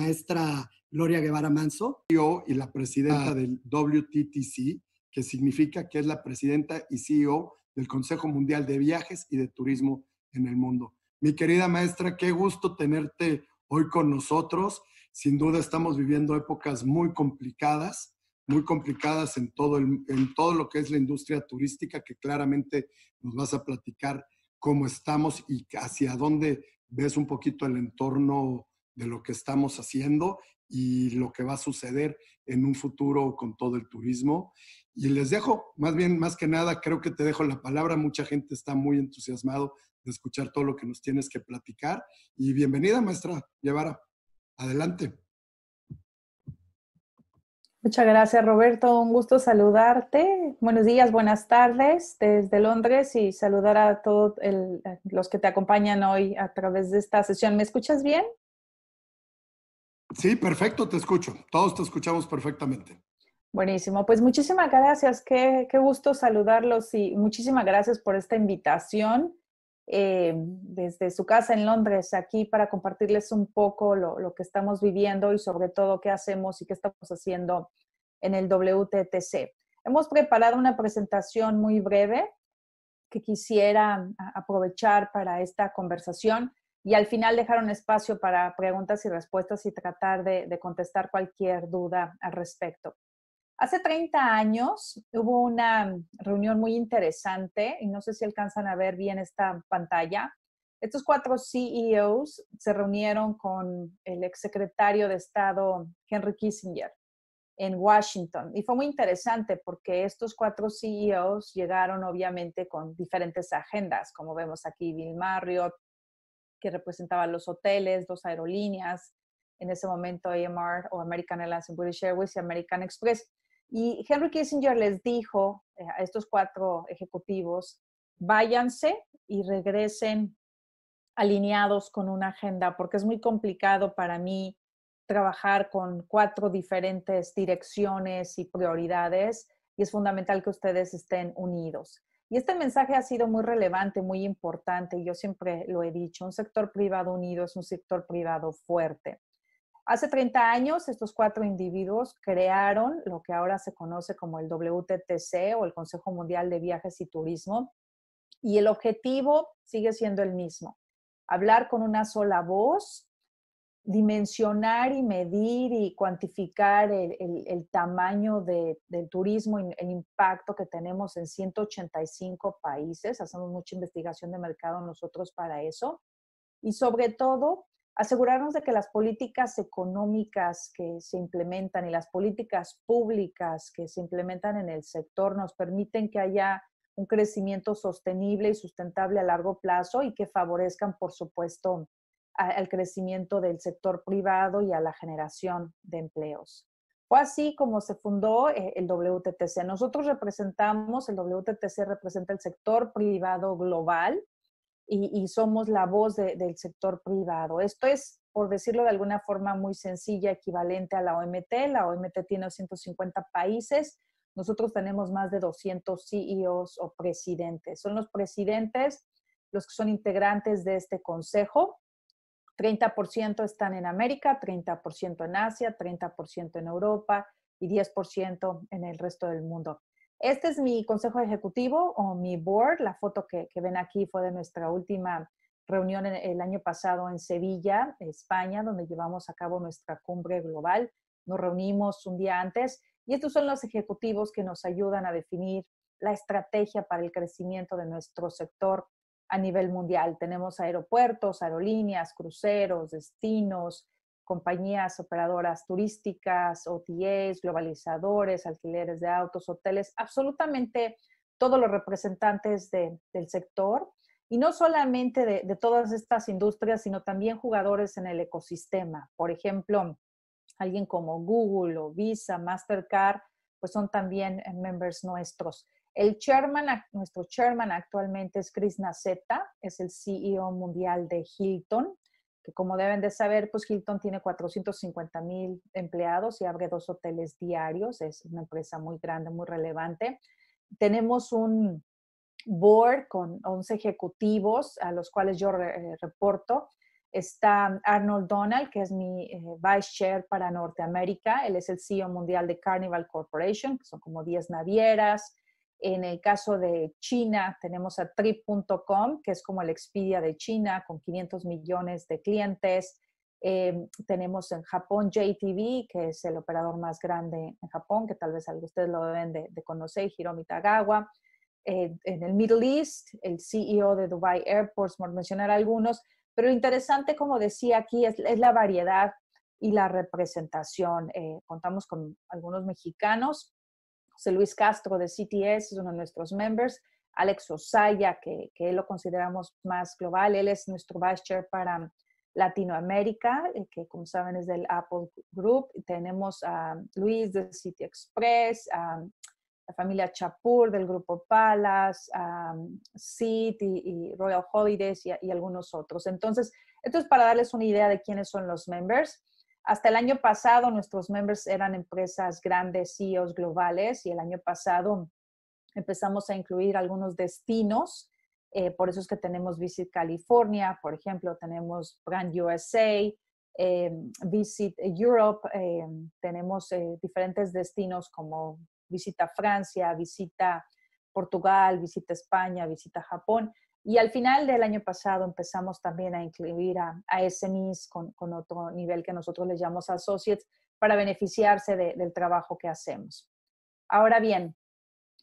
maestra Gloria Guevara Manso. Yo y la presidenta ah. del WTTC, que significa que es la presidenta y CEO del Consejo Mundial de Viajes y de Turismo en el mundo. Mi querida maestra, qué gusto tenerte hoy con nosotros. Sin duda estamos viviendo épocas muy complicadas, muy complicadas en todo, en todo lo que es la industria turística, que claramente nos vas a platicar cómo estamos y hacia dónde ves un poquito el entorno de lo que estamos haciendo y lo que va a suceder en un futuro con todo el turismo. Y les dejo, más bien, más que nada, creo que te dejo la palabra. Mucha gente está muy entusiasmado de escuchar todo lo que nos tienes que platicar. Y bienvenida, maestra Guevara. Adelante. Muchas gracias, Roberto. Un gusto saludarte. Buenos días, buenas tardes desde Londres y saludar a todos los que te acompañan hoy a través de esta sesión. ¿Me escuchas bien? Sí, perfecto, te escucho. Todos te escuchamos perfectamente. Buenísimo, pues muchísimas gracias, qué, gusto saludarlos y muchísimas gracias por esta invitación eh, desde su casa en Londres, aquí para compartirles un poco lo, que estamos viviendo y sobre todo qué hacemos y qué estamos haciendo en el WTTC. Hemos preparado una presentación muy breve que quisiera aprovechar para esta conversación y al final dejaron espacio para preguntas y respuestas y tratar de, contestar cualquier duda al respecto. Hace 30 años hubo una reunión muy interesante y no sé si alcanzan a ver bien esta pantalla. Estos cuatro CEOs se reunieron con el exsecretario de Estado Henry Kissinger en Washington. Y fue muy interesante porque estos cuatro CEOs llegaron obviamente con diferentes agendas, como vemos aquí Bill Marriott, que representaban los hoteles, dos aerolíneas, en ese momento AMR o American Airlines British Airways y American Express. Y Henry Kissinger les dijo eh, a estos cuatro ejecutivos, váyanse y regresen alineados con una agenda, porque es muy complicado para mí trabajar con cuatro diferentes direcciones y prioridades y es fundamental que ustedes estén unidos. Y este mensaje ha sido muy relevante, muy importante, y yo siempre lo he dicho, un sector privado unido es un sector privado fuerte. Hace 30 años, estos cuatro individuos crearon lo que ahora se conoce como el WTTC o el Consejo Mundial de Viajes y Turismo, y el objetivo sigue siendo el mismo, hablar con una sola voz dimensionar y medir y cuantificar el, tamaño del turismo y el impacto que tenemos en 185 países. Hacemos mucha investigación de mercado nosotros para eso. Y sobre todo, asegurarnos de que las políticas económicas que se implementan y las políticas públicas que se implementan en el sector nos permiten que haya un crecimiento sostenible y sustentable a largo plazo y que favorezcan, por supuesto, al crecimiento del sector privado y a la generación de empleos. Fue así como se fundó eh, el WTTC. Nosotros representamos, el WTTC representa el sector privado global y, somos la voz del sector privado. Esto es, por decirlo de alguna forma muy sencilla, equivalente a la OMT. La OMT tiene 150 países. Nosotros tenemos más de 200 CEOs e o presidentes. Son los presidentes los que son integrantes de este consejo 30% están en América, 30% en Asia, 30% en Europa y 10% en el resto del mundo. Este es mi consejo ejecutivo o mi board. La foto que, ven aquí fue de nuestra última reunión el año pasado en Sevilla, España, donde llevamos a cabo nuestra cumbre global. Nos reunimos un día antes y estos son los ejecutivos que nos ayudan a definir la estrategia para el crecimiento de nuestro sector a nivel mundial. Tenemos aeropuertos, aerolíneas, cruceros, destinos, compañías operadoras turísticas, OTAs, globalizadores, alquileres de autos, hoteles, absolutamente todos los representantes del sector y no solamente de, de, todas estas industrias, sino también jugadores en el ecosistema. Por ejemplo, alguien como Google o Visa, Mastercard, pues son también eh, members nuestros. El chairman, nuestro chairman actualmente es Chris Naceta, es el CEO mundial de Hilton, que como deben de saber, pues Hilton tiene 450 mil empleados y abre dos hoteles diarios, es una empresa muy grande, muy relevante. Tenemos un board con 11 ejecutivos a los cuales yo eh, reporto. Está Arnold Donald, que es mi eh, vice chair para Norteamérica. Él es el CEO mundial de Carnival Corporation, que son como 10 navieras, en el caso de China, tenemos a trip.com, que es como el Expedia de China, con 500 millones de clientes. Em, tenemos en Japón JTV, que es el operador más grande en Japón, que tal vez ustedes lo deben de, conocer, Hiromi Tagawa. Eh, en el Middle East, el CEO de Dubai Airports, por mencionar algunos. Pero lo interesante, como decía aquí, es, la variedad y la representación. Eh, contamos con algunos mexicanos Luis Castro de CTS es uno de nuestros members, Alex Osaya, que, que lo consideramos más global, él es nuestro vice chair para Latinoamérica, eh, que como saben es del Apple Group. Tenemos a Luis de City Express, la familia Chapur del Grupo Palace, a City y, Royal Holidays y, algunos otros. Entonces, esto es para darles una idea de quiénes son los members. Hasta el año pasado nuestros members eran empresas grandes, CEOs globales, y el año pasado empezamos a incluir algunos destinos. Eh, por eso es que tenemos Visit California, por ejemplo, tenemos Brand USA, eh, Visit Europe, eh, tenemos diferentes destinos como Visita Francia, Visita Portugal, Visita España, Visita Japón. Y al final del año pasado empezamos también a incluir a, a SMEs con, otro nivel que nosotros le llamamos associates para beneficiarse del trabajo que hacemos. Ahora bien,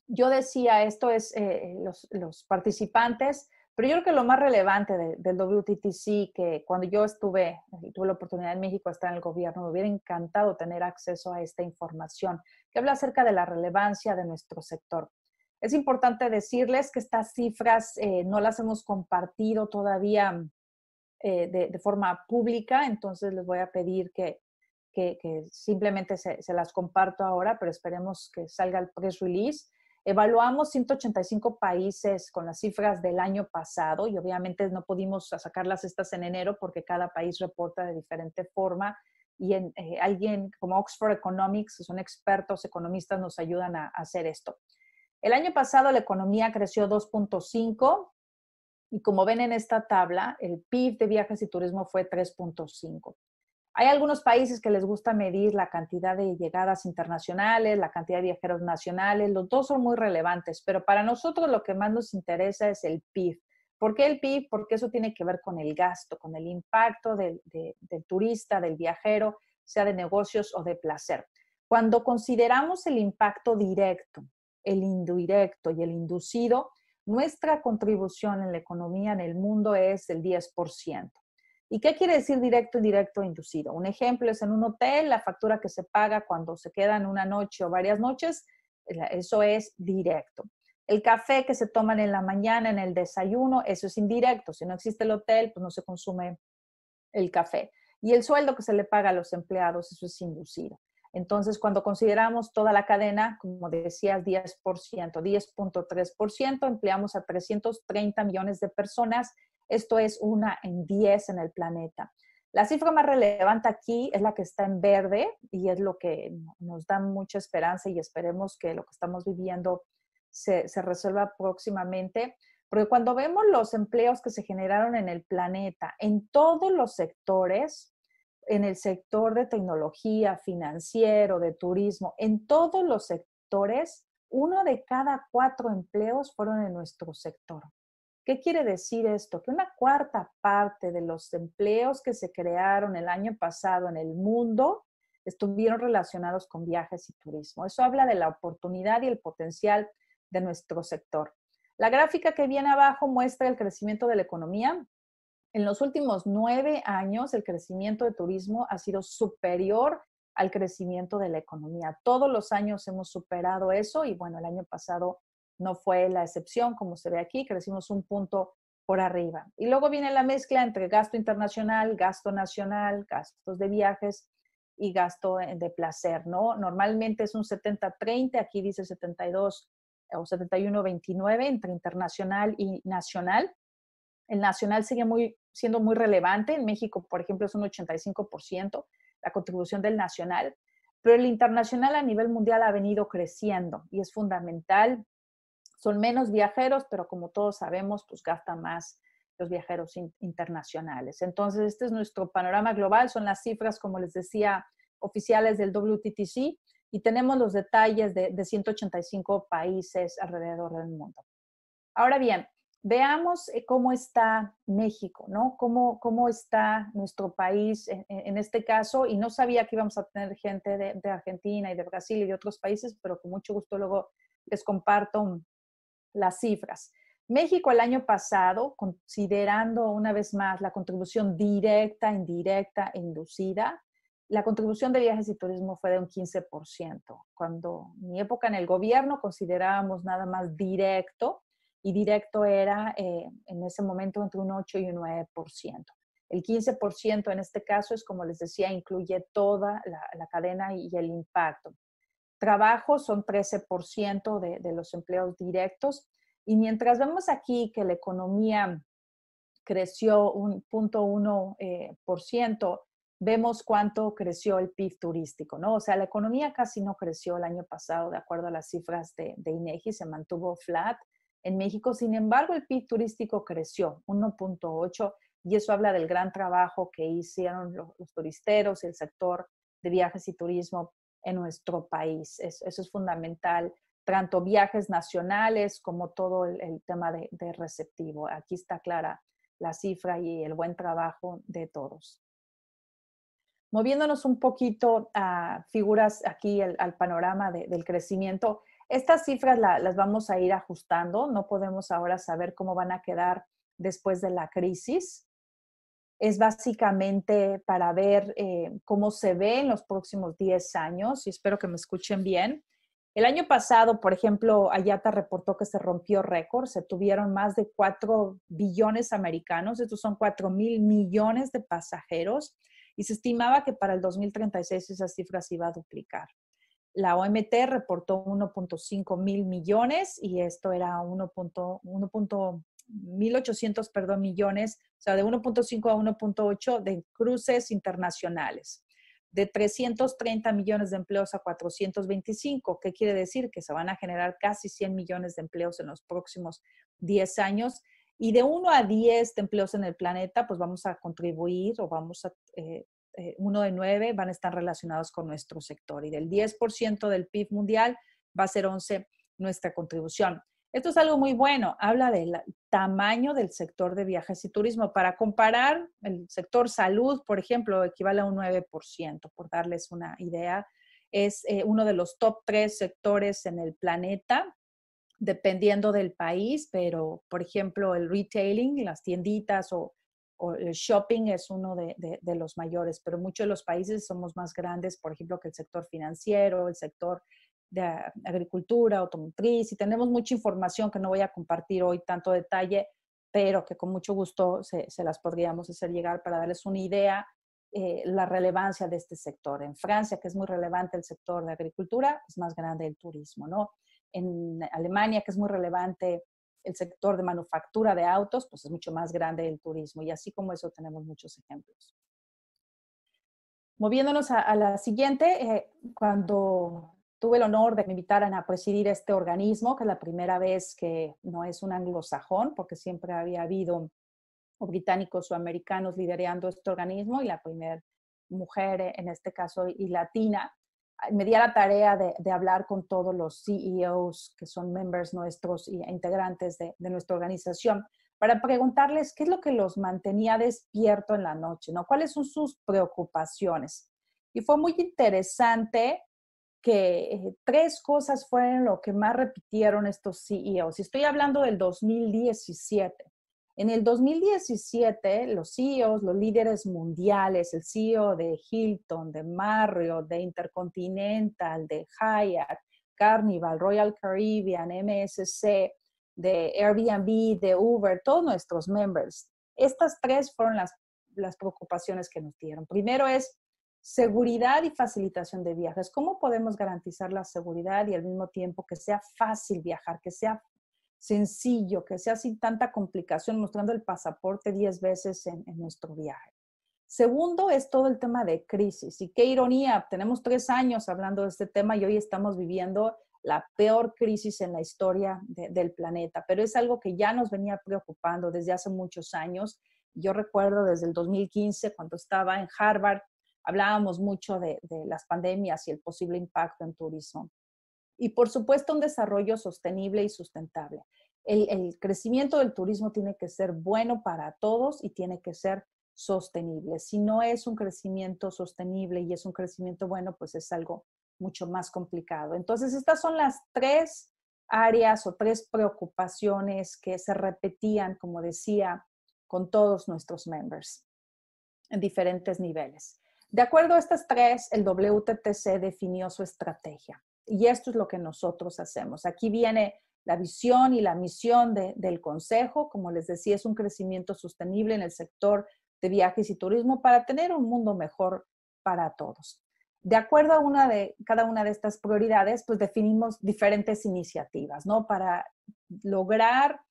yo decía, esto es eh, los, participantes, pero yo creo que lo más relevante del WTTC, que cuando yo estuve, tuve la oportunidad en México de estar en el gobierno, me hubiera encantado tener acceso a esta información, que habla acerca de la relevancia de nuestro sector. Es importante decirles que estas cifras eh, no las hemos compartido todavía eh, de, forma pública, entonces les voy a pedir que, simplemente se, las comparto ahora, pero esperemos que salga el press release. Evaluamos 185 países con las cifras del año pasado y obviamente no pudimos sacarlas estas en enero porque cada país reporta de diferente forma y en, eh, alguien como Oxford Economics, que son expertos economistas, nos ayudan a hacer esto. El año pasado la economía creció 2.5 y como ven en esta tabla, el PIB de viajes y turismo fue 3.5. Hay algunos países que les gusta medir la cantidad de llegadas internacionales, la cantidad de viajeros nacionales, los dos son muy relevantes, pero para nosotros lo que más nos interesa es el PIB. ¿Por qué el PIB? Porque eso tiene que ver con el gasto, con el impacto del, del turista, del viajero, sea de negocios o de placer. Cuando consideramos el impacto directo el indirecto y el inducido, nuestra contribución en la economía en el mundo es el 10%. ¿Y qué quiere decir directo, indirecto e inducido? Un ejemplo es en un hotel, la factura que se paga cuando se quedan una noche o varias noches, eso es directo. El café que se toman en la mañana, en el desayuno, eso es indirecto. Si no existe el hotel, pues no se consume el café. Y el sueldo que se le paga a los empleados, eso es inducido. Entonces, cuando consideramos toda la cadena, como decías, 10%, 10.3%, empleamos a 330 millones de personas. Esto es una en 10 en el planeta. La cifra más relevante aquí es la que está en verde y es lo que nos da mucha esperanza y esperemos que lo que estamos viviendo se, se resuelva próximamente. Porque cuando vemos los empleos que se generaron en el planeta, en todos los sectores, en el sector de tecnología, financiero, de turismo, en todos los sectores, uno de cada cuatro empleos fueron en nuestro sector. ¿Qué quiere decir esto? Que una cuarta parte de los empleos que se crearon el año pasado en el mundo estuvieron relacionados con viajes y turismo. Eso habla de la oportunidad y el potencial de nuestro sector. La gráfica que viene abajo muestra el crecimiento de la economía en los últimos nueve años, el crecimiento de turismo ha sido superior al crecimiento de la economía. Todos los años hemos superado eso y bueno, el año pasado no fue la excepción, como se ve aquí, crecimos un punto por arriba. Y luego viene la mezcla entre gasto internacional, gasto nacional, gastos de viajes y gasto de placer, ¿no? Normalmente es un 70-30, aquí dice 72 eh, o 71-29 entre internacional y nacional el nacional sigue siendo muy relevante. En México, por ejemplo, es un 85% la contribución del nacional, pero el internacional a nivel mundial ha venido creciendo y es fundamental. Son menos viajeros, pero como todos sabemos, pues gastan más los viajeros internacionales. Entonces, este es nuestro panorama global, son las cifras, como les decía, oficiales del WTTC y tenemos los detalles de 185 países alrededor del mundo. Ahora bien, veamos eh, cómo está México, ¿no? Cómo, cómo está nuestro país en, este caso. Y no sabía que íbamos a tener gente de, de, Argentina y de Brasil y de otros países, pero con mucho gusto luego les comparto las cifras. México el año pasado, considerando una vez más la contribución directa, indirecta e inducida, la contribución de viajes y turismo fue de un 15%. Cuando en mi época en el gobierno considerábamos nada más directo, y directo era eh, en ese momento entre un 8 y un 9%. El 15% en este caso es, como les decía, incluye toda la, cadena y el impacto. Trabajo son 13% de, de los empleos directos. Y mientras vemos aquí que la economía creció un 0.1%, eh, por ciento, vemos cuánto creció el PIB turístico, ¿no? O sea, la economía casi no creció el año pasado, de acuerdo a las cifras de, de INEGI, se mantuvo flat en México, sin embargo, el PIB turístico creció 1.8 y eso habla del gran trabajo que hicieron los, turisteros y el sector de viajes y turismo en nuestro país. Eso, es fundamental, tanto viajes nacionales como todo el, tema de, receptivo. Aquí está clara la cifra y el buen trabajo de todos. Moviéndonos un poquito a figuras aquí al panorama del crecimiento, estas cifras las vamos a ir ajustando, no podemos ahora saber cómo van a quedar después de la crisis. Es básicamente para ver eh, cómo se ve en los próximos 10 años y espero que me escuchen bien. El año pasado, por ejemplo, Ayata reportó que se rompió récord, se tuvieron más de 4 billones americanos, estos son 4 mil millones de pasajeros, y se estimaba que para el 2036 esas cifras se iba a duplicar. La OMT reportó 1.5 mil millones y esto era 1.800 perdón, millones, o sea, de 1.5 a 1.8 de cruces internacionales, de 330 millones de empleos a 425. ¿Qué quiere decir? Que se van a generar casi 100 millones de empleos en los próximos 10 años. Y de 1 a 10 empleos en el planeta, pues vamos a contribuir o vamos a eh, eh, uno de nueve van a estar relacionados con nuestro sector y del 10% del PIB mundial va a ser 11 nuestra contribución. Esto es algo muy bueno, habla del tamaño del sector de viajes y turismo. Para comparar, el sector salud, por ejemplo, equivale a un 9%, por darles una idea. Es eh, uno de los top tres sectores en el planeta, dependiendo del país, pero por ejemplo, el retailing, las tienditas o el shopping es uno de, los mayores, pero muchos de los países somos más grandes, por ejemplo, que el sector financiero, el sector de agricultura, automotriz, y tenemos mucha información que no voy a compartir hoy tanto detalle, pero que con mucho gusto se, las podríamos hacer llegar para darles una idea eh, la relevancia de este sector. En Francia, que es muy relevante el sector de agricultura, es más grande el turismo, ¿no? En Alemania, que es muy relevante el sector de manufactura de autos, pues es mucho más grande el turismo y así como eso tenemos muchos ejemplos. Moviéndonos a, la siguiente, eh, cuando tuve el honor de que me invitaran a presidir este organismo, que es la primera vez que no es un anglosajón, porque siempre había habido británicos o americanos liderando este organismo y la primera mujer eh, en este caso y latina me di a la tarea de, hablar con todos los CEOs que son members nuestros e integrantes de, nuestra organización para preguntarles qué es lo que los mantenía despierto en la noche, ¿no? ¿Cuáles son sus preocupaciones? Y fue muy interesante que eh, tres cosas fueron lo que más repitieron estos CEOs. estoy hablando del 2017. En el 2017, los CEOs, los líderes mundiales, el CEO de Hilton, de Marriott, de Intercontinental, de Hyatt, Carnival, Royal Caribbean, MSC, de Airbnb, de Uber, todos nuestros members. Estas tres fueron las, preocupaciones que nos dieron. Primero es seguridad y facilitación de viajes. ¿Cómo podemos garantizar la seguridad y al mismo tiempo que sea fácil viajar, que sea sencillo, que sea sin tanta complicación, mostrando el pasaporte 10 veces en, nuestro viaje. Segundo es todo el tema de crisis. Y qué ironía, tenemos tres años hablando de este tema y hoy estamos viviendo la peor crisis en la historia del planeta, pero es algo que ya nos venía preocupando desde hace muchos años. Yo recuerdo desde el 2015, cuando estaba en Harvard, hablábamos mucho de las pandemias y el posible impacto en turismo y por supuesto un desarrollo sostenible y sustentable. El, crecimiento del turismo tiene que ser bueno para todos y tiene que ser sostenible. Si no es un crecimiento sostenible y es un crecimiento bueno, pues es algo mucho más complicado. Entonces, estas son las tres áreas o tres preocupaciones que se repetían, como decía, con todos nuestros members en diferentes niveles. De acuerdo a estas tres, el WTTC definió su estrategia. Y esto es lo que nosotros hacemos. Aquí viene la visión y la misión del Consejo. Como les decía, es un crecimiento sostenible en el sector de viajes y turismo para tener un mundo mejor para todos. De acuerdo a cada una de estas prioridades, pues definimos diferentes iniciativas, ¿no? Para lograr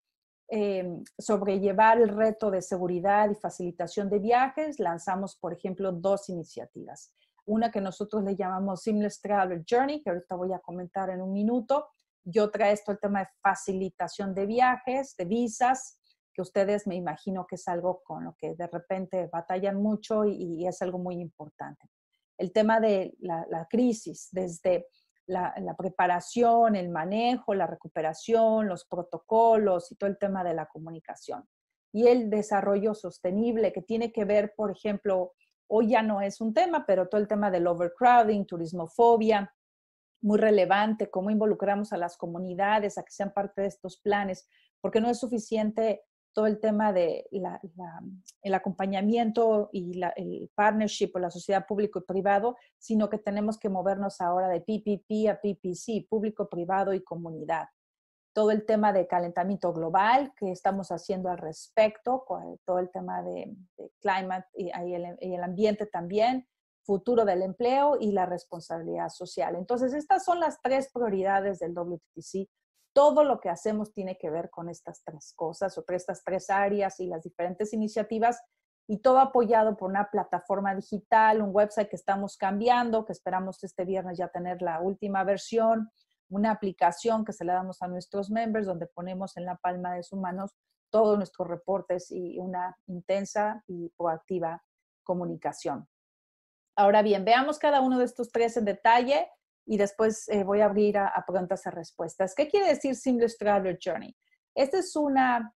em, sobrellevar el reto de seguridad y facilitación de viajes, lanzamos, por ejemplo, dos iniciativas una que nosotros le llamamos Seamless Travel Journey, que ahorita voy a comentar en un minuto. Yo todo el tema de facilitación de viajes, de visas, que ustedes me imagino que es algo con lo que de repente batallan mucho y, es algo muy importante. El tema de la, crisis, desde la, preparación, el manejo, la recuperación, los protocolos y todo el tema de la comunicación. Y el desarrollo sostenible, que tiene que ver, por ejemplo, Hoy ya no es un tema, pero todo el tema del overcrowding, turismofobia, muy relevante, cómo involucramos a las comunidades a que sean parte de estos planes, porque no es suficiente todo el tema de el acompañamiento y el partnership o la sociedad público y privado, sino que tenemos que movernos ahora de PPP a PPC, público, privado y comunidad todo el tema de calentamiento global que estamos haciendo al respecto, con todo el tema de, climate y, el, ambiente también, futuro del empleo y la responsabilidad social. Entonces, estas son las tres prioridades del WTC. Todo lo que hacemos tiene que ver con estas tres cosas o estas tres áreas y las diferentes iniciativas y todo apoyado por una plataforma digital, un website que estamos cambiando, que esperamos este viernes ya tener la última versión, una aplicación que se la damos a nuestros members donde ponemos en la palma de sus manos todos nuestros reportes y una intensa y proactiva comunicación. Ahora bien, veamos cada uno de estos tres en detalle y después eh, voy a abrir a, preguntas y respuestas. ¿Qué quiere decir Simple Traveler Journey? Esta es una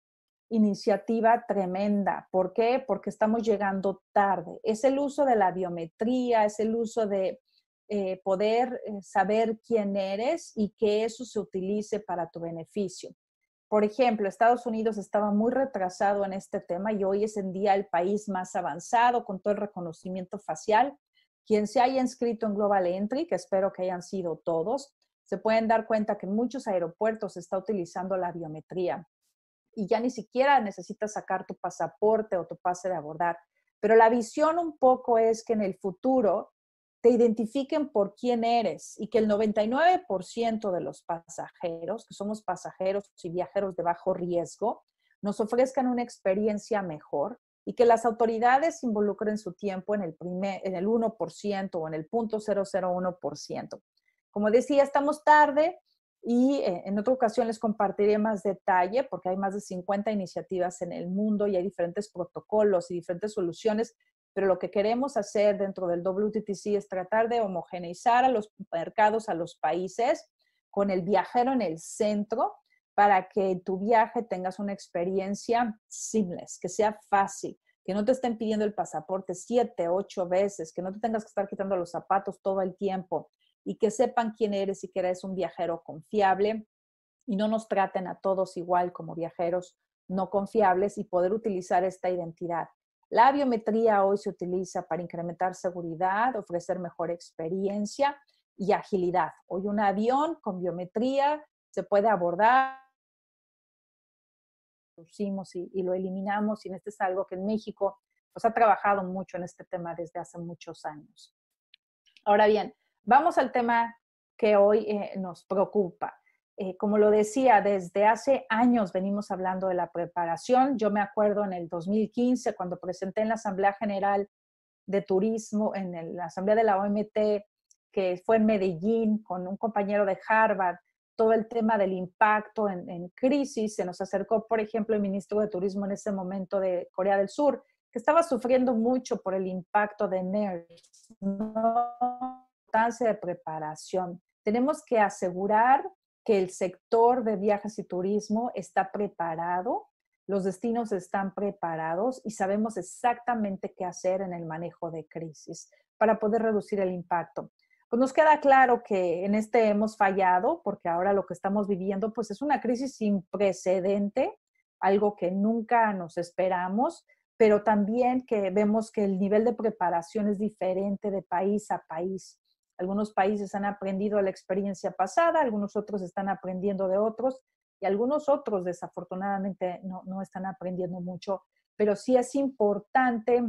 iniciativa tremenda. ¿Por qué? Porque estamos llegando tarde. Es el uso de la biometría, es el uso de eh, poder eh, saber quién eres y que eso se utilice para tu beneficio. Por ejemplo, Estados Unidos estaba muy retrasado en este tema y hoy es en día el país más avanzado con todo el reconocimiento facial. Quien se haya inscrito en Global Entry, que espero que hayan sido todos, se pueden dar cuenta que en muchos aeropuertos se está utilizando la biometría y ya ni siquiera necesitas sacar tu pasaporte o tu pase de abordar. Pero la visión un poco es que en el futuro te identifiquen por quién eres y que el 99% de los pasajeros, que somos pasajeros y viajeros de bajo riesgo, nos ofrezcan una experiencia mejor y que las autoridades involucren su tiempo en el, 1% o en el .001%. Como decía, estamos tarde y eh, en otra ocasión les compartiré más detalle porque hay más de 50 iniciativas en el mundo y hay diferentes protocolos y diferentes soluciones pero lo que queremos hacer dentro del WTTC es tratar de homogeneizar a los mercados, a los países, con el viajero en el centro, para que tu viaje tengas una experiencia seamless, que sea fácil, que no te estén pidiendo el pasaporte siete, ocho veces, que no te tengas que estar quitando los zapatos todo el tiempo y que sepan quién eres y que eres un viajero confiable y no nos traten a todos igual como viajeros no confiables y poder utilizar esta identidad. La biometría hoy se utiliza para incrementar seguridad, ofrecer mejor experiencia y agilidad. Hoy un avión con biometría se puede abordar, Lo y, lo eliminamos y este es algo que en México nos pues, ha trabajado mucho en este tema desde hace muchos años. Ahora bien, vamos al tema que hoy eh, nos preocupa. Eh, como lo decía, desde hace años venimos hablando de la preparación. Yo me acuerdo en el 2015, cuando presenté en la Asamblea General de Turismo, en la Asamblea de la OMT, que fue en Medellín, con un compañero de Harvard, todo el tema del impacto en, crisis. Se nos acercó, por ejemplo, el ministro de Turismo en ese momento de Corea del Sur, que estaba sufriendo mucho por el impacto de NERS, no importancia de preparación. Tenemos que asegurar que el sector de viajes y turismo está preparado, los destinos están preparados y sabemos exactamente qué hacer en el manejo de crisis para poder reducir el impacto. Pues nos queda claro que en este hemos fallado porque ahora lo que estamos viviendo pues es una crisis sin precedente, algo que nunca nos esperamos, pero también que vemos que el nivel de preparación es diferente de país a país. Algunos países han aprendido la experiencia pasada, algunos otros están aprendiendo de otros y algunos otros desafortunadamente no, están aprendiendo mucho, pero sí es importante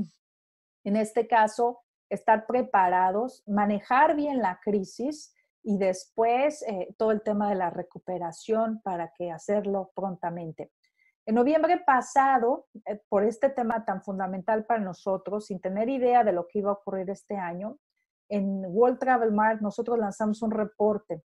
en este caso estar preparados, manejar bien la crisis y después eh, todo el tema de la recuperación para que hacerlo prontamente. En noviembre pasado, eh, por este tema tan fundamental para nosotros, sin tener idea de lo que iba a ocurrir este año, en World Travel Mart nosotros lanzamos un reporte.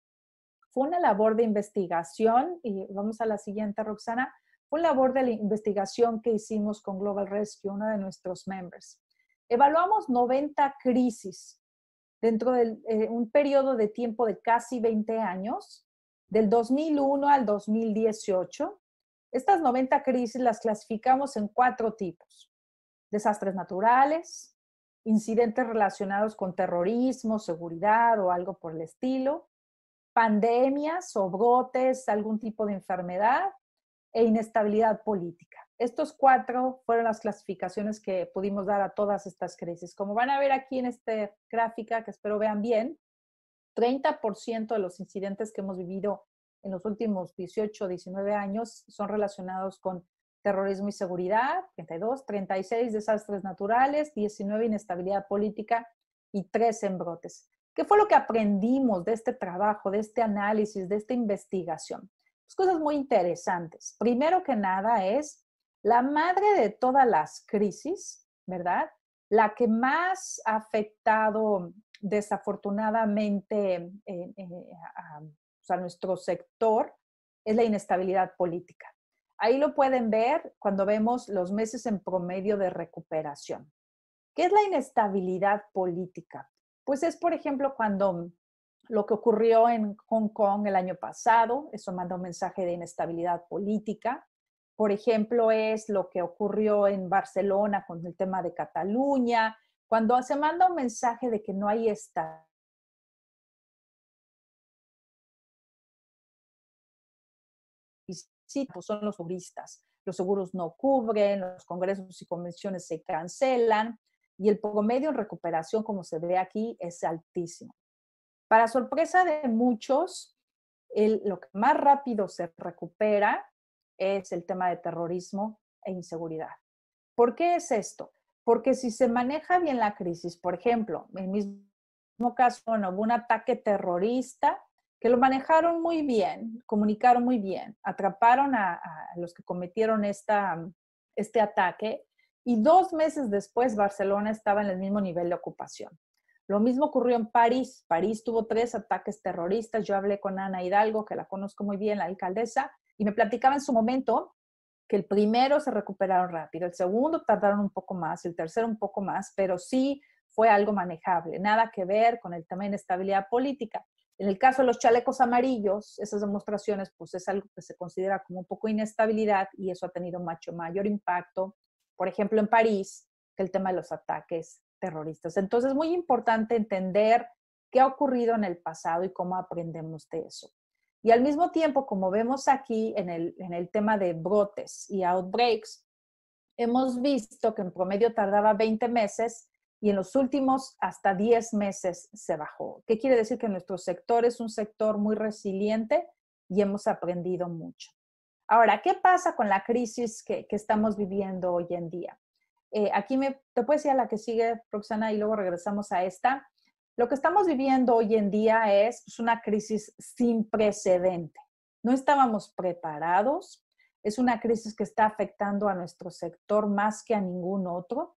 Fue una labor de investigación, y vamos a la siguiente, Roxana, fue una labor de la investigación que hicimos con Global Rescue, uno de nuestros members. Evaluamos 90 crisis dentro de eh, un periodo de tiempo de casi 20 años, del 2001 al 2018. Estas 90 crisis las clasificamos en cuatro tipos. Desastres naturales, incidentes relacionados con terrorismo, seguridad o algo por el estilo, pandemias o brotes, algún tipo de enfermedad e inestabilidad política. Estos cuatro fueron las clasificaciones que pudimos dar a todas estas crisis. Como van a ver aquí en esta gráfica, que espero vean bien, 30% de los incidentes que hemos vivido en los últimos 18, o 19 años son relacionados con terrorismo y seguridad, 32, 36 desastres naturales, 19 inestabilidad política y 3 en brotes. ¿Qué fue lo que aprendimos de este trabajo, de este análisis, de esta investigación? Pues cosas muy interesantes. Primero que nada es la madre de todas las crisis, ¿verdad? La que más ha afectado desafortunadamente eh, eh, pues a nuestro sector es la inestabilidad política. Ahí lo pueden ver cuando vemos los meses en promedio de recuperación. ¿Qué es la inestabilidad política? Pues es, por ejemplo, cuando lo que ocurrió en Hong Kong el año pasado, eso manda un mensaje de inestabilidad política. Por ejemplo, es lo que ocurrió en Barcelona con el tema de Cataluña, cuando se manda un mensaje de que no hay estabilidad sí, pues son los juristas. Los seguros no cubren, los congresos y convenciones se cancelan y el promedio en recuperación, como se ve aquí, es altísimo. Para sorpresa de muchos, lo que más rápido se recupera es el tema de terrorismo e inseguridad. ¿Por qué es esto? Porque si se maneja bien la crisis, por ejemplo, en el mismo caso, bueno, hubo un ataque terrorista, que lo manejaron muy bien, comunicaron muy bien, atraparon a, los que cometieron esta, mm, este ataque y dos meses después Barcelona estaba en el mismo nivel de ocupación. Lo mismo ocurrió en París. París tuvo tres ataques terroristas. Yo hablé con Ana Hidalgo, que la conozco muy bien, la alcaldesa, y me platicaba en su momento que el primero se recuperaron rápido, el segundo tardaron un poco más, el tercero un poco más, pero sí fue algo manejable, nada que ver con el tema de estabilidad política. En el caso de los chalecos amarillos, esas demostraciones, pues es algo que se considera como un poco inestabilidad y eso ha tenido mucho mayor impacto, por ejemplo, en París, que el tema de los ataques terroristas. Entonces, es muy importante entender qué ha ocurrido en el pasado y cómo aprendemos de eso. Y al mismo tiempo, como vemos aquí en el, en el tema de brotes y outbreaks, hemos visto que en promedio tardaba 20 meses y en los últimos hasta 10 meses se bajó. ¿Qué quiere decir? Que nuestro sector es un sector muy resiliente y hemos aprendido mucho. Ahora, ¿qué pasa con la crisis que, estamos viviendo hoy en día? Eh, aquí me, te puedes ir a la que sigue, Roxana, y luego regresamos a esta. Lo que estamos viviendo hoy en día es pues, una crisis sin precedente. No estábamos preparados. Es una crisis que está afectando a nuestro sector más que a ningún otro.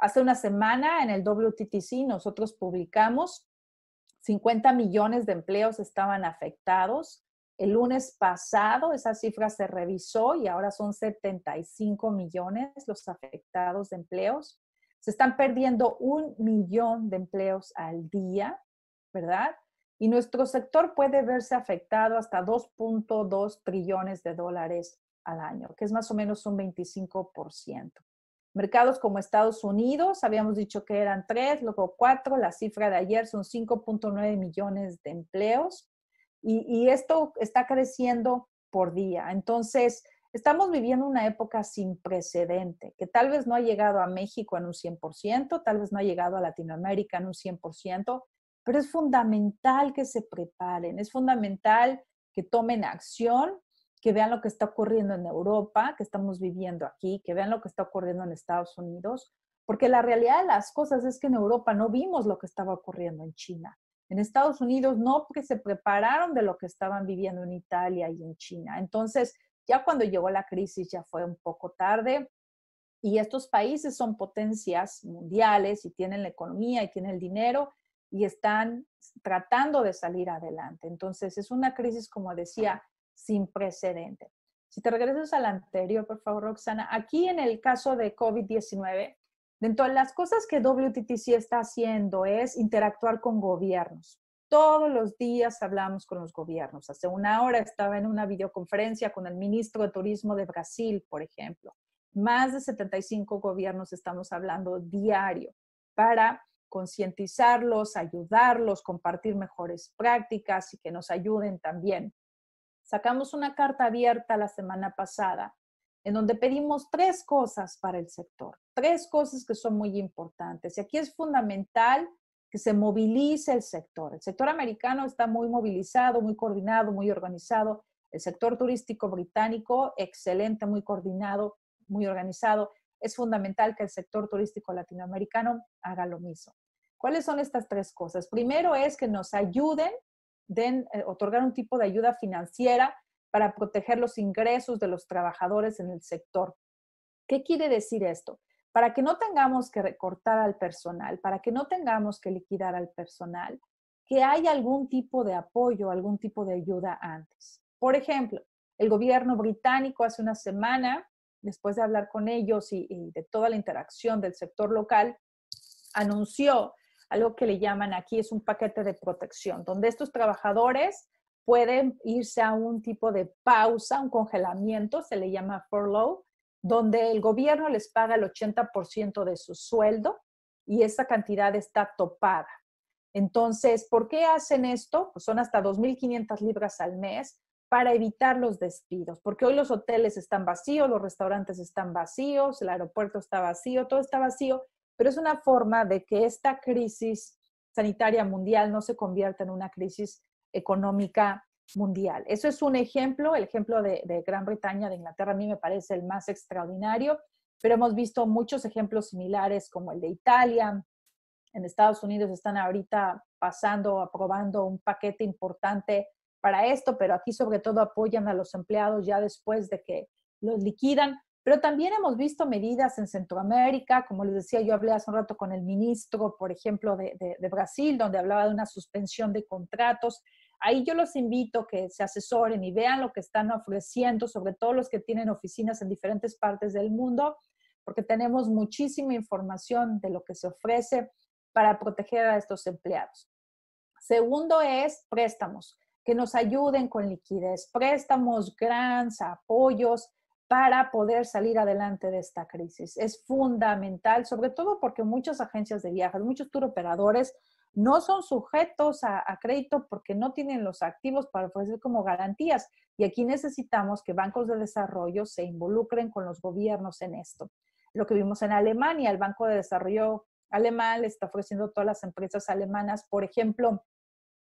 Hace una semana en el WTTC nosotros publicamos 50 millones de empleos estaban afectados. El lunes pasado esa cifra se revisó y ahora son 75 millones los afectados de empleos. Se están perdiendo un millón de empleos al día, ¿verdad? Y nuestro sector puede verse afectado hasta 2.2 trillones de dólares al año, que es más o menos un 25%. Mercados como Estados Unidos, habíamos dicho que eran tres, luego cuatro, la cifra de ayer son 5.9 millones de empleos y, esto está creciendo por día. Entonces, estamos viviendo una época sin precedente, que tal vez no ha llegado a México en un 100%, tal vez no ha llegado a Latinoamérica en un 100%, pero es fundamental que se preparen, es fundamental que tomen acción que vean lo que está ocurriendo en Europa, que estamos viviendo aquí, que vean lo que está ocurriendo en Estados Unidos, porque la realidad de las cosas es que en Europa no vimos lo que estaba ocurriendo en China. En Estados Unidos no, porque se prepararon de lo que estaban viviendo en Italia y en China. Entonces, ya cuando llegó la crisis ya fue un poco tarde y estos países son potencias mundiales y tienen la economía y tienen el dinero y están tratando de salir adelante. Entonces, es una crisis, como decía, sin precedente. Si te regresas al anterior, por favor, Roxana, aquí en el caso de COVID-19, dentro de las cosas que WTTC está haciendo es interactuar con gobiernos. Todos los días hablamos con los gobiernos. Hace una hora estaba en una videoconferencia con el ministro de Turismo de Brasil, por ejemplo. Más de 75 gobiernos estamos hablando diario para concientizarlos, ayudarlos, compartir mejores prácticas y que nos ayuden también Sacamos una carta abierta la semana pasada en donde pedimos tres cosas para el sector, tres cosas que son muy importantes. Y aquí es fundamental que se movilice el sector. El sector americano está muy movilizado, muy coordinado, muy organizado. El sector turístico británico, excelente, muy coordinado, muy organizado. Es fundamental que el sector turístico latinoamericano haga lo mismo. ¿Cuáles son estas tres cosas? Primero es que nos ayuden den, eh, otorgar un tipo de ayuda financiera para proteger los ingresos de los trabajadores en el sector. ¿Qué quiere decir esto? Para que no tengamos que recortar al personal, para que no tengamos que liquidar al personal, que haya algún tipo de apoyo, algún tipo de ayuda antes. Por ejemplo, el gobierno británico hace una semana, después de hablar con ellos y de toda la interacción del sector local, anunció algo que le llaman aquí es un paquete de protección, donde estos trabajadores pueden irse a un tipo de pausa, un congelamiento, se le llama furlough, donde el gobierno les paga el 80% de su sueldo y esa cantidad está topada. Entonces, ¿por qué hacen esto? Pues son hasta 2.500 libras al mes para evitar los despidos, porque hoy los hoteles están vacíos, los restaurantes están vacíos, el aeropuerto está vacío, todo está vacío pero es una forma de que esta crisis sanitaria mundial no se convierta en una crisis económica mundial. Eso es un ejemplo, el ejemplo de, Gran Bretaña, de Inglaterra, a mí me parece el más extraordinario, pero hemos visto muchos ejemplos similares como el de Italia. En Estados Unidos están ahorita pasando, aprobando un paquete importante para esto, pero aquí sobre todo apoyan a los empleados ya después de que los liquidan. Pero también hemos visto medidas en Centroamérica, como les decía, yo hablé hace un rato con el ministro, por ejemplo, de, Brasil, donde hablaba de una suspensión de contratos. Ahí yo los invito que se asesoren y vean lo que están ofreciendo, sobre todo los que tienen oficinas en diferentes partes del mundo, porque tenemos muchísima información de lo que se ofrece para proteger a estos empleados. Segundo es préstamos, que nos ayuden con liquidez, préstamos, grants, apoyos, para poder salir adelante de esta crisis. Es fundamental, sobre todo porque muchas agencias de viajes, muchos tour operadores no son sujetos a, crédito porque no tienen los activos para ofrecer como garantías. Y aquí necesitamos que bancos de desarrollo se involucren con los gobiernos en esto. Lo que vimos en Alemania, el Banco de Desarrollo Alemán está ofreciendo a todas las empresas alemanas, por ejemplo,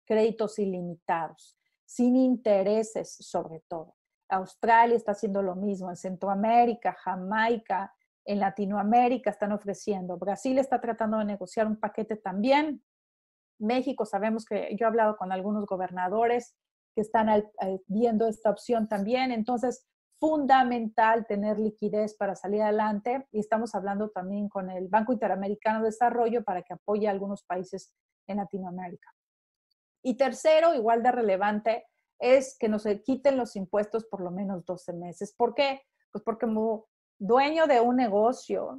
créditos ilimitados, sin intereses sobre todo. Australia está haciendo lo mismo, en Centroamérica, Jamaica, en Latinoamérica están ofreciendo. Brasil está tratando de negociar un paquete también. México, sabemos que yo he hablado con algunos gobernadores que están viendo esta opción también. Entonces, fundamental tener liquidez para salir adelante y estamos hablando también con el Banco Interamericano de Desarrollo para que apoye a algunos países en Latinoamérica. Y tercero, igual de relevante, es que nos quiten los impuestos por lo menos 12 meses. ¿Por qué? Pues porque como dueño de un negocio,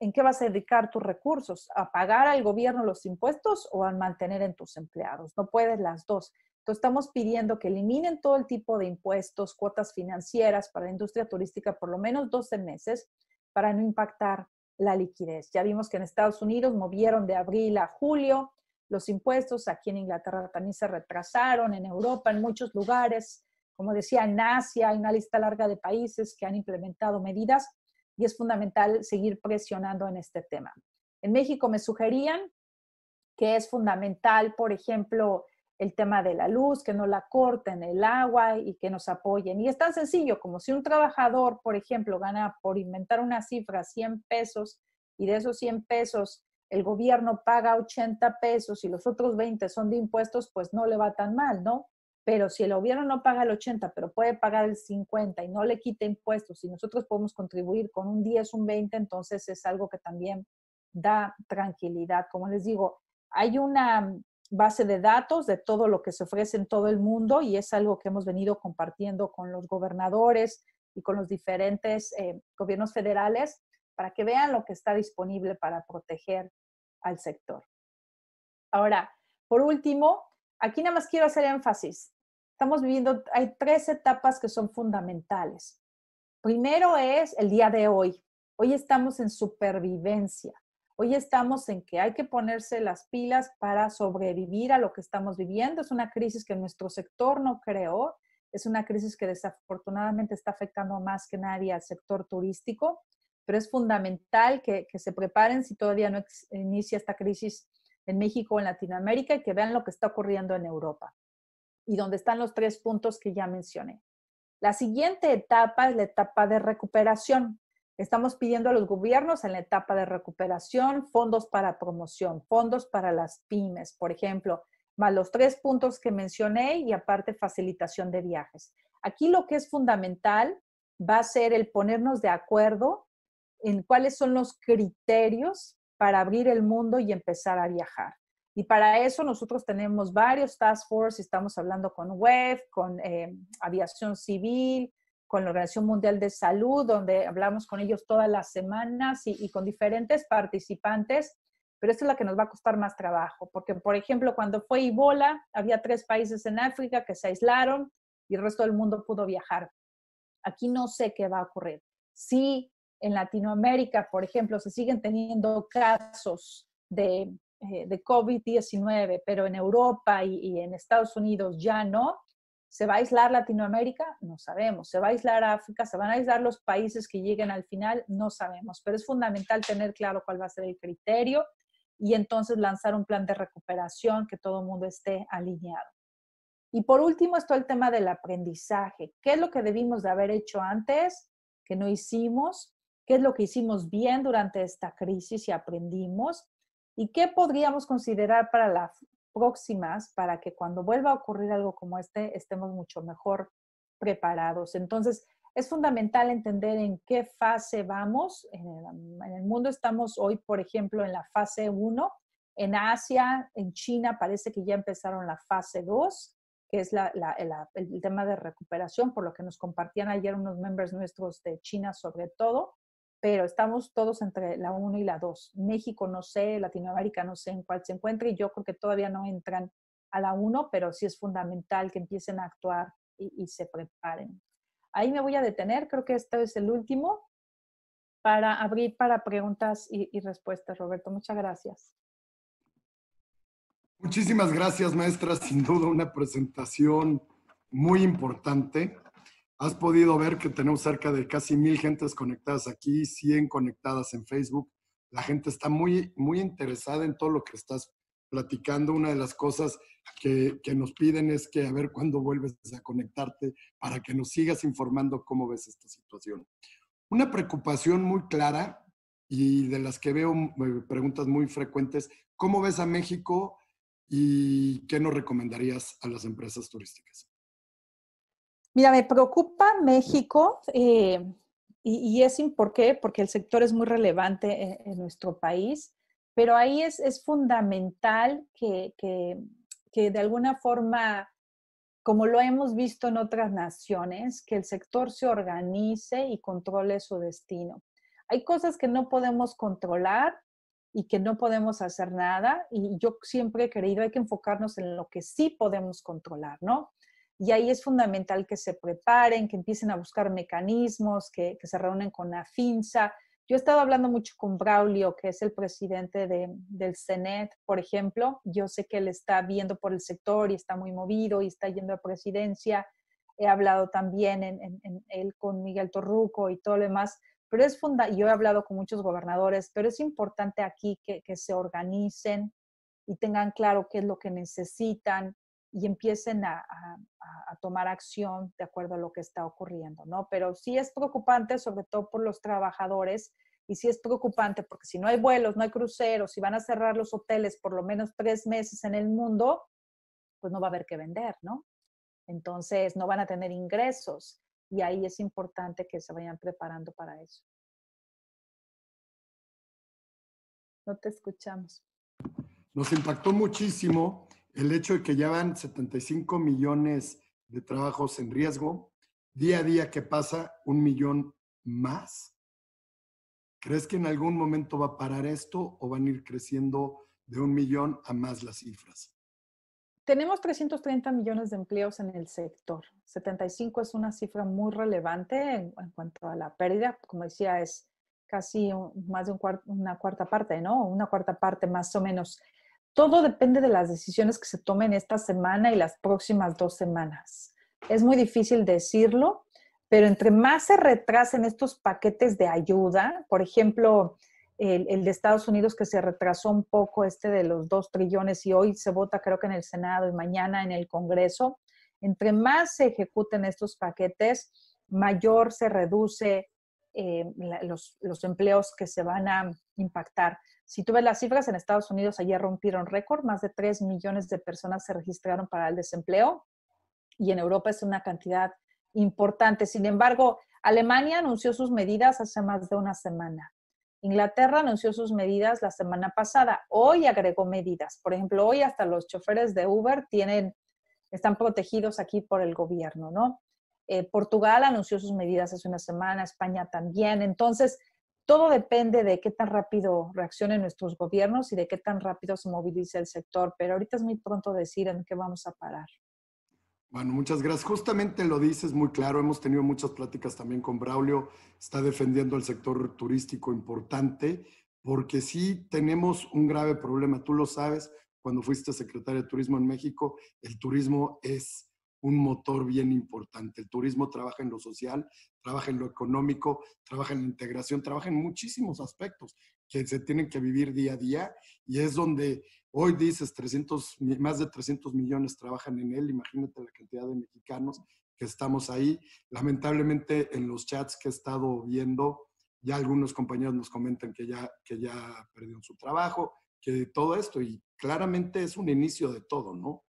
¿en qué vas a dedicar tus recursos? ¿A pagar al gobierno los impuestos o a mantener en tus empleados? No puedes las dos. Entonces estamos pidiendo que eliminen todo el tipo de impuestos, cuotas financieras para la industria turística por lo menos 12 meses para no impactar la liquidez. Ya vimos que en Estados Unidos movieron de abril a julio los impuestos. Aquí en Inglaterra también se retrasaron, en Europa, en muchos lugares. Como decía, en Asia hay una lista larga de países que han implementado medidas y es fundamental seguir presionando en este tema. En México me sugerían que es fundamental, por ejemplo, el tema de la luz, que no la corten, el agua y que nos apoyen. Y es tan sencillo como si un trabajador, por ejemplo, gana por inventar una cifra 100 pesos y de esos 100 pesos el gobierno paga 80 pesos y los otros 20 son de impuestos, pues no le va tan mal, ¿no? Pero si el gobierno no paga el 80, pero puede pagar el 50 y no le quite impuestos y nosotros podemos contribuir con un 10, un 20, entonces es algo que también da tranquilidad. Como les digo, hay una base de datos de todo lo que se ofrece en todo el mundo y es algo que hemos venido compartiendo con los gobernadores y con los diferentes eh, gobiernos federales para que vean lo que está disponible para proteger al sector. Ahora, por último, aquí nada más quiero hacer énfasis. Estamos viviendo, hay tres etapas que son fundamentales. Primero es el día de hoy. Hoy estamos en supervivencia. Hoy estamos en que hay que ponerse las pilas para sobrevivir a lo que estamos viviendo. Es una crisis que nuestro sector no creó. Es una crisis que desafortunadamente está afectando más que nadie al sector turístico pero es fundamental que, que se preparen si todavía no inicia esta crisis en México o en Latinoamérica y que vean lo que está ocurriendo en Europa y donde están los tres puntos que ya mencioné. La siguiente etapa es la etapa de recuperación. Estamos pidiendo a los gobiernos en la etapa de recuperación fondos para promoción, fondos para las pymes, por ejemplo, más los tres puntos que mencioné y aparte facilitación de viajes. Aquí lo que es fundamental va a ser el ponernos de acuerdo en cuáles son los criterios para abrir el mundo y empezar a viajar. Y para eso nosotros tenemos varios task force, estamos hablando con Web, con eh, Aviación Civil, con la Organización Mundial de Salud, donde hablamos con ellos todas las semanas y, con diferentes participantes, pero esto es la que nos va a costar más trabajo, porque por ejemplo cuando fue Ebola, había tres países en África que se aislaron y el resto del mundo pudo viajar. Aquí no sé qué va a ocurrir. Sí en Latinoamérica, por ejemplo, se siguen teniendo casos de, eh, COVID-19, pero en Europa y, y, en Estados Unidos ya no. ¿Se va a aislar Latinoamérica? No sabemos. ¿Se va a aislar África? ¿Se van a aislar los países que lleguen al final? No sabemos. Pero es fundamental tener claro cuál va a ser el criterio y entonces lanzar un plan de recuperación que todo el mundo esté alineado. Y por último, esto el tema del aprendizaje. ¿Qué es lo que debimos de haber hecho antes que no hicimos? qué es lo que hicimos bien durante esta crisis y aprendimos y qué podríamos considerar para las próximas para que cuando vuelva a ocurrir algo como este estemos mucho mejor preparados. Entonces, es fundamental entender en qué fase vamos. En el, um, mundo estamos hoy, por ejemplo, en la fase 1. En Asia, en China, parece que ya empezaron la fase 2 que es el tema de recuperación, por lo que nos compartían ayer unos miembros nuestros de China sobre todo pero estamos todos entre la 1 y la 2. México no sé, Latinoamérica no sé en cuál se encuentra y yo creo que todavía no entran a la 1, pero sí es fundamental que empiecen a actuar y, se preparen. Ahí me voy a detener, creo que este es el último para abrir para preguntas y, y respuestas, Roberto. Muchas gracias. Muchísimas gracias, maestra. Sin duda una presentación muy importante. Has podido ver que tenemos cerca de casi mil gentes conectadas aquí, 100 conectadas en Facebook. La gente está muy, muy interesada en todo lo que estás platicando. Una de las cosas que, que nos piden es que a ver cuándo vuelves a conectarte para que nos sigas informando cómo ves esta situación. Una preocupación muy clara y de las que veo eh, preguntas muy frecuentes, ¿cómo ves a México y qué nos recomendarías a las empresas turísticas? Mira, me preocupa México eh, y, es por qué, porque el sector es muy relevante eh, en, nuestro país, pero ahí es, fundamental que, de alguna forma como lo hemos visto en otras naciones, que el sector se organice y controle su destino. Hay cosas que no podemos controlar y que no podemos hacer nada, y yo siempre he creído, hay que enfocarnos en lo que sí podemos controlar, ¿no? y ahí es fundamental que se preparen, que empiecen a buscar mecanismos, que, que se reúnen con la FINSA. Yo he estado hablando mucho con Braulio, que es el presidente del CENET, por ejemplo. Yo sé que él está viendo por el sector y está muy movido y está yendo a presidencia. He hablado también en, él con Miguel Torruco y todo lo demás. Pero es funda yo he hablado con muchos gobernadores, pero es importante aquí que, que se organicen y tengan claro qué es lo que necesitan, y empiecen a, tomar acción de acuerdo a lo que está ocurriendo, ¿no? Pero sí es preocupante, sobre todo por los trabajadores, y sí es preocupante porque si no hay vuelos, no hay cruceros, si van a cerrar los hoteles por lo menos tres meses en el mundo, pues no va a haber que vender, ¿no? Entonces no van a tener ingresos y ahí es importante que se vayan preparando para eso. No te escuchamos. Nos impactó muchísimo el hecho de que ya van 75 millones de trabajos en riesgo, día a día que pasa un millón más. ¿Crees que en algún momento va a parar esto o van a ir creciendo de un millón a más las cifras? Tenemos 330 millones de empleos en el sector. 75 es una cifra muy relevante en, cuanto a la pérdida. Como decía, es casi más de una cuarta parte, ¿no? Una cuarta parte más o menos todo depende de las decisiones que se tomen esta semana y las próximas dos semanas. Es muy difícil decirlo, pero entre más se retrasen estos paquetes de ayuda, por ejemplo, el, de Estados Unidos que se retrasó un poco, este de los dos trillones, y hoy se vota creo que en el Senado y mañana en el Congreso, entre más se ejecuten estos paquetes, mayor se reduce eh, los, los, empleos que se van a impactar. Si tú ves las cifras, en Estados Unidos ayer rompieron récord, más de 3 millones de personas se registraron para el desempleo y en Europa es una cantidad importante. Sin embargo, Alemania anunció sus medidas hace más de una semana. Inglaterra anunció sus medidas la semana pasada. Hoy agregó medidas. Por ejemplo, hoy hasta los choferes de Uber tienen, están protegidos aquí por el gobierno, ¿no? Eh, Portugal anunció sus medidas hace una semana, España también. Entonces, todo depende de qué tan rápido reaccionen nuestros gobiernos y de qué tan rápido se movilice el sector, pero ahorita es muy pronto decir en qué vamos a parar. Bueno, muchas gracias. Justamente lo dices muy claro. Hemos tenido muchas pláticas también con Braulio. Está defendiendo el sector turístico importante porque sí tenemos un grave problema. Tú lo sabes, cuando fuiste secretaria de Turismo en México, el turismo es un motor bien importante. El turismo trabaja en lo social, trabaja en lo económico, trabaja en la integración, trabaja en muchísimos aspectos que se tienen que vivir día a día y es donde hoy dices 300, más de 300 millones trabajan en él. Imagínate la cantidad de mexicanos que estamos ahí. Lamentablemente en los chats que he estado viendo, ya algunos compañeros nos comentan que ya, que ya perdieron su trabajo, que todo esto y claramente es un inicio de todo, ¿no?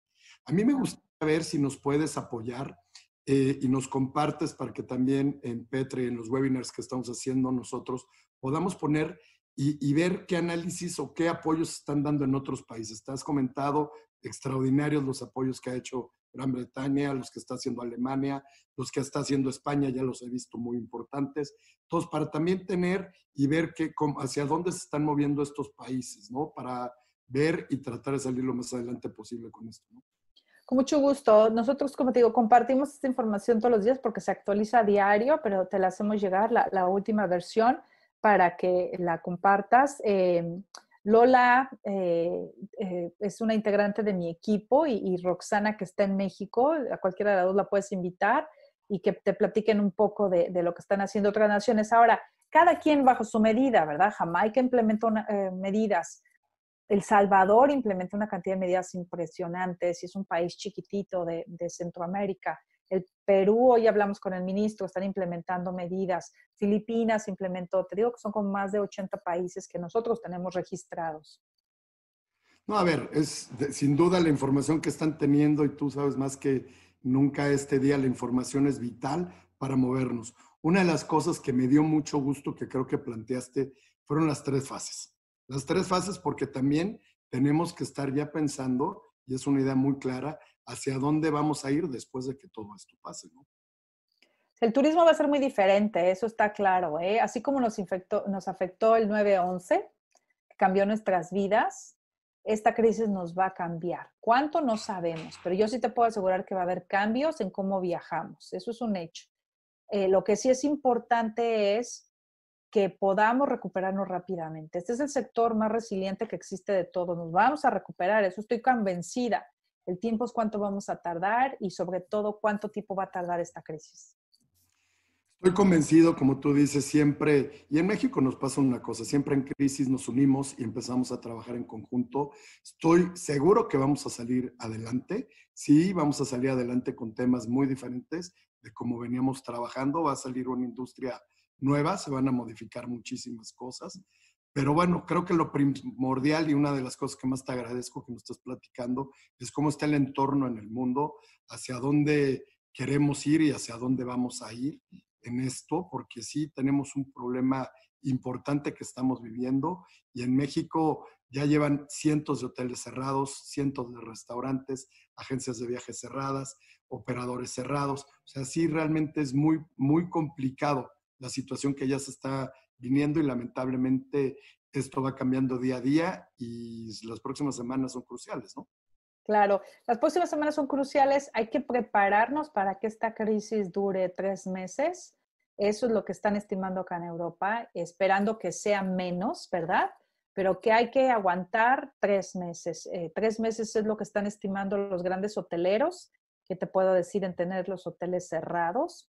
A mí me gusta ver si nos puedes apoyar eh, y nos compartes para que también en Petre, en los webinars que estamos haciendo nosotros, podamos poner y, ver qué análisis o qué apoyos están dando en otros países. Te has comentado extraordinarios los apoyos que ha hecho Gran Bretaña, los que está haciendo Alemania, los que está haciendo España, ya los he visto muy importantes. Entonces, para también tener y ver qué, hacia dónde se están moviendo estos países, ¿no? Para ver y tratar de salir lo más adelante posible con esto. ¿no? Con mucho gusto. Nosotros, como te digo, compartimos esta información todos los días porque se actualiza a diario, pero te la hacemos llegar la, última versión para que la compartas. Eh, Lola eh, eh, es una integrante de mi equipo y, Roxana que está en México, a cualquiera de las dos la puedes invitar y que te platiquen un poco de, lo que están haciendo otras naciones. Ahora, cada quien bajo su medida, ¿verdad? Jamaica implementó medidas. El Salvador implementa una cantidad de medidas impresionantes y es un país chiquitito de, Centroamérica. El Perú, hoy hablamos con el ministro, están implementando medidas. Filipinas implementó, te digo que son como más de 80 países que nosotros tenemos registrados. No, a ver, es sin duda la información que están teniendo y tú sabes más que nunca este día la información es vital para movernos. Una de las cosas que me dio mucho gusto que creo que planteaste fueron las tres fases. Las tres fases porque también tenemos que estar ya pensando, y es una idea muy clara, hacia dónde vamos a ir después de que todo esto pase, El turismo va a ser muy diferente, eso está claro. ¿eh? Así como nos, afectó el 9-11, cambió nuestras vidas, esta crisis nos va a cambiar. ¿Cuánto? No sabemos, pero yo sí te puedo asegurar que va a haber cambios en cómo viajamos, eso es un hecho. Eh, lo que sí es importante es que podamos recuperarnos rápidamente. Este es el sector más resiliente que existe de todos. Nos vamos a recuperar, eso estoy convencida. El tiempo es cuánto vamos a tardar y sobre todo cuánto tiempo va a tardar esta crisis. Estoy convencido, como tú dices, siempre, y en México nos pasa una cosa, siempre en crisis nos unimos y empezamos a trabajar en conjunto. Estoy seguro que vamos a salir adelante, sí, vamos a salir adelante con temas muy diferentes de cómo veníamos trabajando, va a salir una industria nuevas, se van a modificar muchísimas cosas. Pero bueno, creo que lo primordial y una de las cosas que más te agradezco que nos estás platicando es cómo está el entorno en el mundo, hacia dónde queremos ir y hacia dónde vamos a ir en esto, porque sí tenemos un problema importante que estamos viviendo y en México ya llevan cientos de hoteles cerrados, cientos de restaurantes, agencias de viajes cerradas, operadores cerrados. O sea, sí realmente es muy, muy complicado la situación que ya se está viniendo y lamentablemente esto va cambiando día a día y las próximas semanas son cruciales, ¿no? Claro, las próximas semanas son cruciales. Hay que prepararnos para que esta crisis dure tres meses. Eso es lo que están estimando acá en Europa, esperando que sea menos, ¿verdad? Pero que hay que aguantar tres meses. Eh, tres meses es lo que están estimando los grandes hoteleros, que te puedo decir en tener los hoteles cerrados.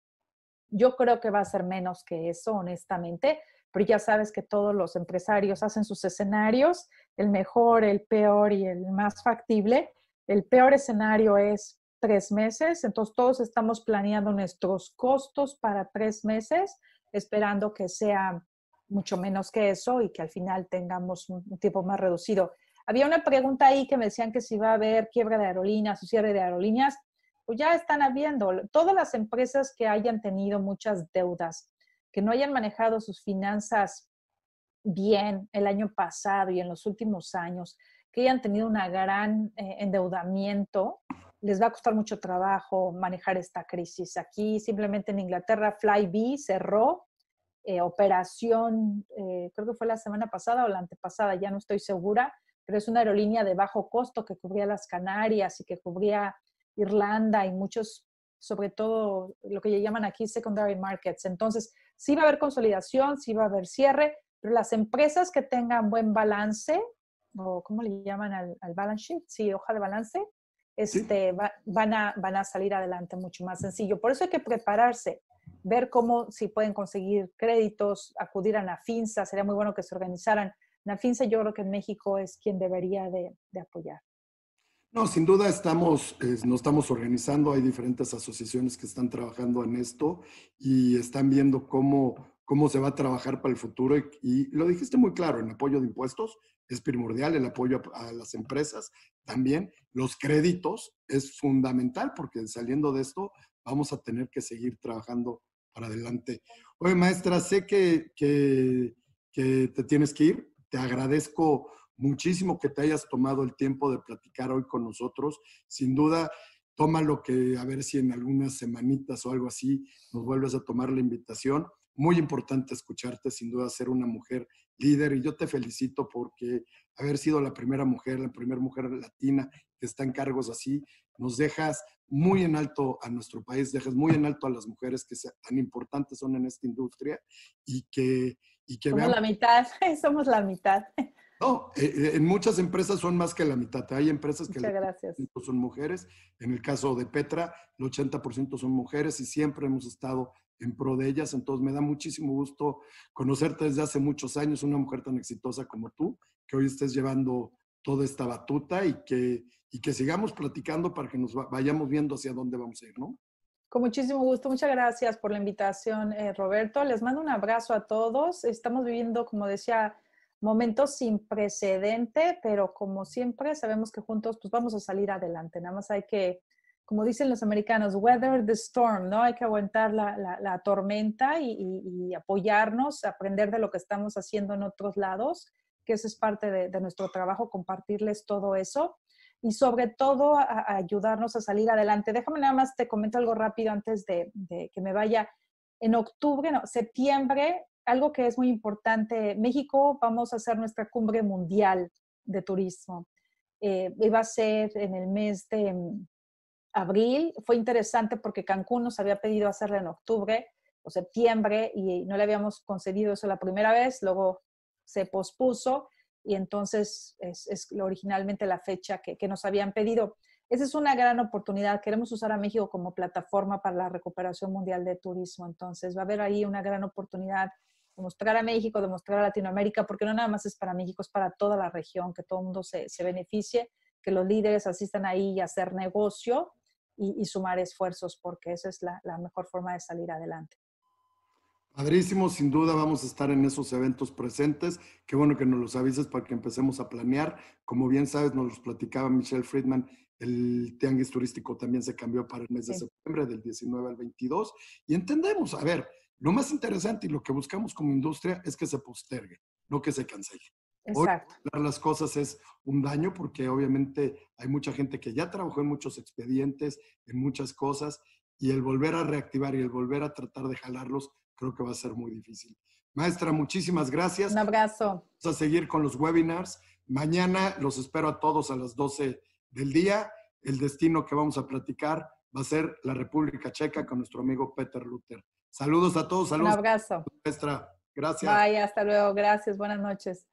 Yo creo que va a ser menos que eso, honestamente, pero ya sabes que todos los empresarios hacen sus escenarios, el mejor, el peor y el más factible. El peor escenario es tres meses, entonces todos estamos planeando nuestros costos para tres meses, esperando que sea mucho menos que eso y que al final tengamos un tiempo más reducido. Había una pregunta ahí que me decían que si va a haber quiebra de aerolíneas o cierre de aerolíneas o pues ya están habiendo, todas las empresas que hayan tenido muchas deudas, que no hayan manejado sus finanzas bien el año pasado y en los últimos años, que hayan tenido un gran eh, endeudamiento, les va a costar mucho trabajo manejar esta crisis. Aquí simplemente en Inglaterra Flybe cerró eh, operación, eh, creo que fue la semana pasada o la antepasada, ya no estoy segura, pero es una aerolínea de bajo costo que cubría las Canarias y que cubría Irlanda y muchos, sobre todo lo que llaman aquí secondary markets. Entonces, sí va a haber consolidación, sí va a haber cierre, pero las empresas que tengan buen balance, o cómo le llaman al, balance sheet, sí, hoja de balance, este, van, a, van a salir adelante mucho más sencillo. Por eso hay que prepararse, ver cómo si pueden conseguir créditos, acudir a la finza, sería muy bueno que se organizaran. La NAFINSA yo creo que en México es quien debería de apoyar. No, sin duda estamos, nos estamos organizando, hay diferentes asociaciones que están trabajando en esto y están viendo cómo, cómo se va a trabajar para el futuro y, lo dijiste muy claro, el apoyo de impuestos es primordial, el apoyo a, las empresas también, los créditos es fundamental porque saliendo de esto vamos a tener que seguir trabajando para adelante. Oye, maestra, sé que, que te tienes que ir, te agradezco muchísimo que te hayas tomado el tiempo de platicar hoy con nosotros. Sin duda, toma lo que a ver si en algunas semanitas o algo así nos vuelves a tomar la invitación. Muy importante escucharte, sin duda, ser una mujer líder y yo te felicito porque haber sido la primera mujer, la primera mujer latina que está en cargos así, nos dejas muy en alto a nuestro país, dejas muy en alto a las mujeres que tan importantes son en esta industria y que, y que somos la mitad, somos la mitad. No, eh, eh, en muchas empresas son más que la mitad. Hay empresas que el 80% son mujeres. En el caso de Petra, el 80% son mujeres y siempre hemos estado en pro de ellas. Entonces me da muchísimo gusto conocerte desde hace muchos años, una mujer tan exitosa como tú, que hoy estés llevando toda esta batuta y que, y que sigamos platicando para que nos vayamos viendo hacia dónde vamos a ir, ¿no? Con muchísimo gusto, muchas gracias por la invitación, eh, Roberto. Les mando un abrazo a todos. Estamos viviendo, como decía momento sin precedente, pero como siempre sabemos que juntos pues vamos a salir adelante. Nada más hay que, como dicen los americanos, weather the storm, ¿no? Hay que aguantar la, tormenta y, apoyarnos, aprender de lo que estamos haciendo en otros lados, que eso es parte de, nuestro trabajo, compartirles todo eso y sobre todo ayudarnos a salir adelante. Déjame nada más, te comento algo rápido antes de que me vaya en octubre, no, septiembre algo que es muy importante, México vamos a hacer nuestra cumbre mundial de turismo. Eh, iba a ser en el mes de mm, abril. Fue interesante porque Cancún nos había pedido hacerla en octubre o septiembre y no le habíamos concedido eso la primera vez, luego se pospuso y entonces es, originalmente la fecha que, que nos habían pedido. Esa es una gran oportunidad. Queremos usar a México como plataforma para la recuperación mundial de turismo. Entonces, va a haber ahí una gran oportunidad mostrar a México, demostrar a Latinoamérica, porque no nada más es para México, es para toda la región, que todo el mundo se, se beneficie, que los líderes asistan ahí y hacer negocio y, sumar esfuerzos, porque esa es la, la mejor forma de salir adelante. Padrísimo, sin duda vamos a estar en esos eventos presentes. Qué bueno que nos los avises para que empecemos a planear. Como bien sabes, nos los platicaba Michelle Friedman, el tianguis turístico también se cambió para el mes de septiembre, del 19 al 22. Y entendemos, a ver, lo más interesante y lo que buscamos como industria es que se postergue, no que se cancele. Exacto. Hoy, las cosas es un daño porque obviamente hay mucha gente que ya trabajó en muchos expedientes, en muchas cosas, y el volver a reactivar y el volver a tratar de jalarlos creo que va a ser muy difícil. Maestra, muchísimas gracias. Un abrazo. Vamos a seguir con los webinars. Mañana los espero a todos a las 12 del día. El destino que vamos a platicar va a ser la República Checa con nuestro amigo Peter Luther. Saludos a todos, saludos. Un abrazo. Gracias. hasta luego. Gracias, buenas noches.